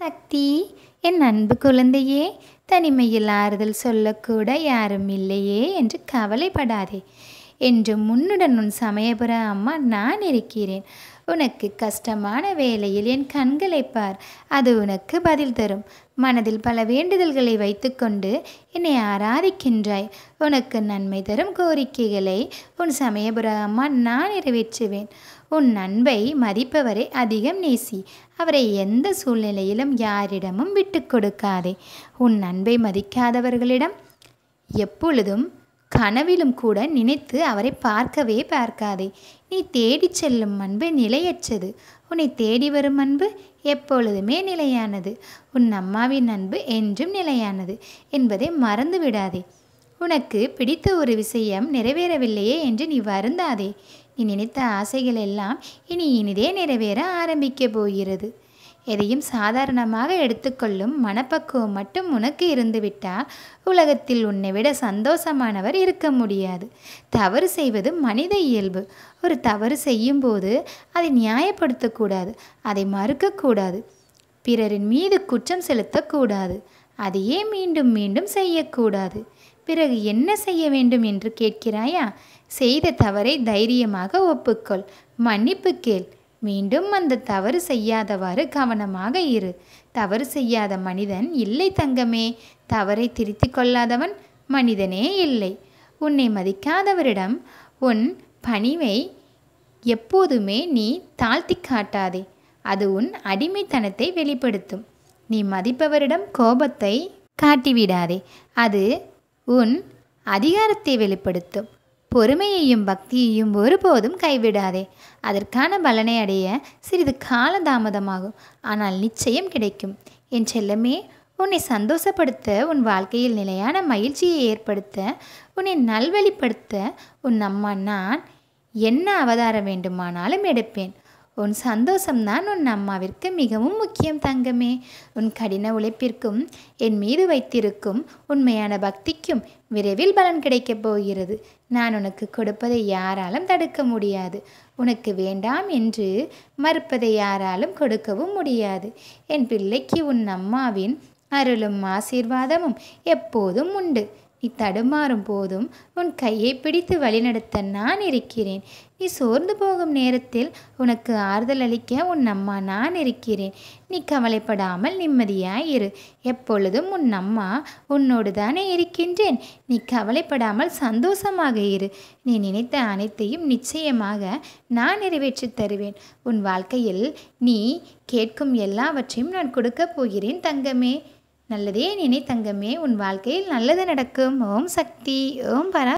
சக்தி என் அன்பு குழந்தையே தனிமையில் ஆறுதல் சொல்லக்கூட யாரும் இல்லையே என்று கவலைப்படாதே என்று முன்னுடன் உன் சமயபுர அம்மா நான் இருக்கிறேன் உனக்கு கஷ்டமான வேலையில் என் கண்களை பார் அது உனக்கு பதில் தரும் மனதில் பல வேண்டுதல்களை வைத்துக்கொண்டு என்னை ஆராதிக்கின்றாய் உனக்கு நன்மை தரும் கோரிக்கைகளை உன் சமயபுர அம்மா நான் நிறைவேற்றுவேன் உன் நண்பை மதிப்பவரை அதிகம் நேசி அவரை எந்த சூழ்நிலையிலும் யாரிடமும் விட்டு கொடுக்காதே உன் நண்பை மதிக்காதவர்களிடம் எப்பொழுதும் கனவிலும் கூட நினைத்து அவரை பார்க்கவே பார்க்காதே நீ தேடிச் செல்லும் அன்பு நிலையற்றது உன்னை தேடி வரும் அன்பு எப்பொழுதுமே நிலையானது உன் அம்மாவின் அன்பு என்றும் நிலையானது என்பதை மறந்து விடாதே உனக்கு பிடித்த ஒரு விஷயம் நிறைவேறவில்லையே என்று நீ வருந்தாதே நீ நினைத்த ஆசைகள் எல்லாம் இனி இனிதே நிறைவேற ஆரம்பிக்க போகிறது எதையும் சாதாரணமாக எடுத்துக்கொள்ளும் மனப்பக்குவம் மட்டும் உனக்கு இருந்துவிட்டால் உலகத்தில் உன்னை விட சந்தோஷமானவர் இருக்க முடியாது தவறு செய்வது மனித இயல்பு ஒரு தவறு செய்யும்போது அதை நியாயப்படுத்தக்கூடாது அதை மறுக்கக்கூடாது பிறரின் மீது குற்றம் செலுத்தக்கூடாது அதையே மீண்டும் மீண்டும் செய்யக்கூடாது பிறகு என்ன செய்ய வேண்டும் என்று கேட்கிறாயா செய்த தவறை தைரியமாக ஒப்புக்கொள் மன்னிப்பு கேள் மீண்டும் அந்த தவறு செய்யாதவாறு கவனமாக இரு தவறு செய்யாத மனிதன் இல்லை தங்கமே தவறை திருத்தி கொள்ளாதவன் மனிதனே இல்லை உன்னை மதிக்காதவரிடம் உன் பணிவை எப்போதுமே நீ தாழ்த்தி காட்டாதே அது உன் அடிமைத்தனத்தை வெளிப்படுத்தும் நீ மதிப்பவரிடம் கோபத்தை காட்டிவிடாதே அது உன் அதிகாரத்தை வெளிப்படுத்தும் பொறுமையையும் பக்தியையும் ஒருபோதும் கைவிடாதே அதற்கான பலனை அடைய சிறிது காலதாமதமாகும் ஆனால் நிச்சயம் கிடைக்கும் என் செல்லமே உன்னை சந்தோஷப்படுத்த உன் வாழ்க்கையில் நிலையான மகிழ்ச்சியை ஏற்படுத்த உன்னை நல்வழிப்படுத்த உன் அம்மா நான் என்ன அவதாரம் வேண்டுமானாலும் எடுப்பேன் உன் சந்தோஷம்தான் உன் அம்மாவிற்கு மிகவும் முக்கியம் தங்கமே உன் கடின உழைப்பிற்கும் என் மீது வைத்திருக்கும் உண்மையான பக்திக்கும் விரைவில் பலன் கிடைக்கப் போகிறது நான் உனக்கு கொடுப்பதை யாராலும் தடுக்க முடியாது உனக்கு வேண்டாம் என்று மறுப்பதை யாராலும் கொடுக்கவும் முடியாது என் பிள்ளைக்கு உன் அம்மாவின் அருளும் ஆசீர்வாதமும் எப்போதும் உண்டு நீ தடுமாறும் போதும் உன் கையை பிடித்து வழிநடத்த நான் இருக்கிறேன் நீ சோர்ந்து போகும் நேரத்தில் உனக்கு ஆறுதல் அளிக்க உன் அம்மா நான் இருக்கிறேன் நீ கவலைப்படாமல் நிம்மதியாக இரு எப்பொழுதும் உன் அம்மா உன்னோடு தானே இருக்கின்றேன் நீ கவலைப்படாமல் சந்தோஷமாக இரு நீ நினைத்த அனைத்தையும் நிச்சயமாக நான் நிறைவேற்றித் தருவேன் உன் வாழ்க்கையில் நீ கேட்கும் எல்லாவற்றையும் நான் கொடுக்கப் போகிறேன் தங்கமே நல்லதே நினை தங்கமே உன் வாழ்க்கையில் நல்லது நடக்கும் ஓம் சக்தி ஓம் பரா